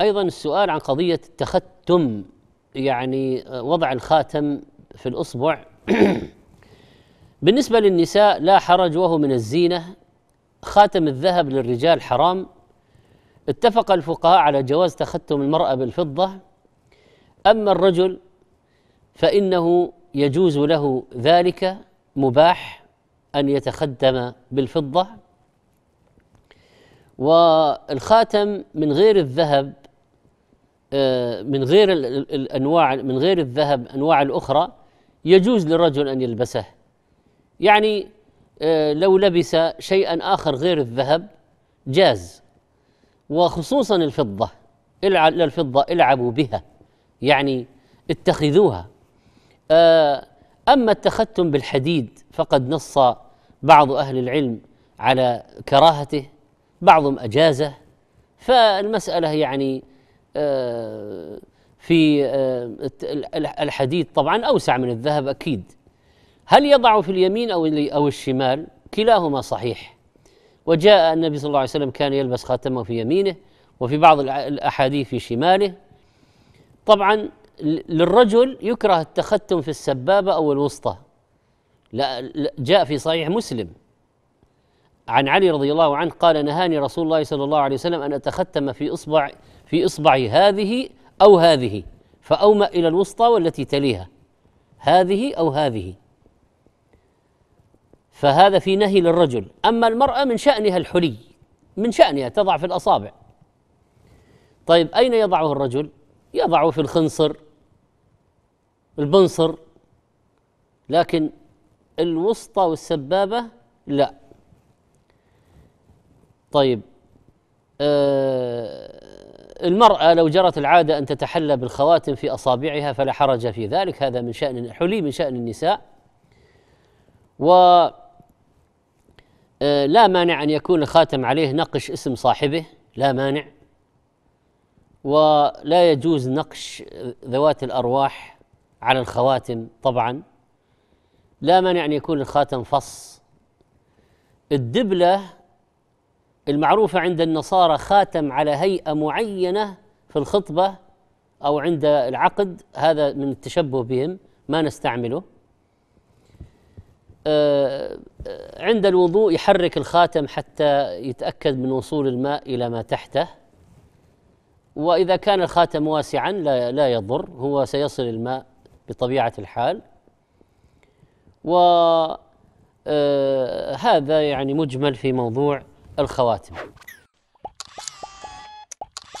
ايضا السؤال عن قضيه التختم يعني آه، وضع الخاتم في الاصبع بالنسبه للنساء لا حرج وهو من الزينه خاتم الذهب للرجال حرام اتفق الفقهاء على جواز تختم المراه بالفضه اما الرجل فانه يجوز له ذلك مباح ان يتخدم بالفضه والخاتم من غير الذهب آه، من غير الانواع من غير الذهب انواع الاخرى يجوز للرجل ان يلبسه يعني آه، لو لبس شيئا اخر غير الذهب جاز وخصوصا الفضه الفضه العبوا بها يعني اتخذوها آه، اما اتخذتم بالحديد فقد نص بعض اهل العلم على كراهته بعضهم اجازه فالمساله يعني آه، في آه، الحديد طبعا اوسع من الذهب اكيد هل يضع في اليمين او او الشمال كلاهما صحيح وجاء النبي صلى الله عليه وسلم كان يلبس خاتمه في يمينه وفي بعض الاحاديث في شماله طبعا للرجل يكره التختم في السبابه او الوسطى لا جاء في صحيح مسلم عن علي رضي الله عنه قال نهاني رسول الله صلى الله عليه وسلم ان اتختم في اصبع في اصبعي هذه او هذه فاومأ الى الوسطى والتي تليها هذه او هذه فهذا في نهي للرجل اما المراه من شانها الحلي من شانها تضع في الاصابع طيب اين يضعه الرجل يضعه في الخنصر البنصر لكن الوسطى والسبابه لا طيب آه، المرأة لو جرت العادة أن تتحلى بالخواتم في أصابعها فلا حرج في ذلك هذا من شأن حلي من شأن النساء و آه، لا مانع أن يكون الخاتم عليه نقش اسم صاحبه لا مانع ولا يجوز نقش ذوات الأرواح على الخواتم طبعا لا مانع أن يكون الخاتم فص الدبلة المعروفة عند النصارى خاتم على هيئة معينة في الخطبة أو عند العقد هذا من التشبه بهم ما نستعمله آه، آه، عند الوضوء يحرك الخاتم حتى يتأكد من وصول الماء إلى ما تحته وإذا كان الخاتم واسعا لا, لا يضر هو سيصل الماء بطبيعة الحال وهذا آه، يعني مجمل في موضوع الخواتم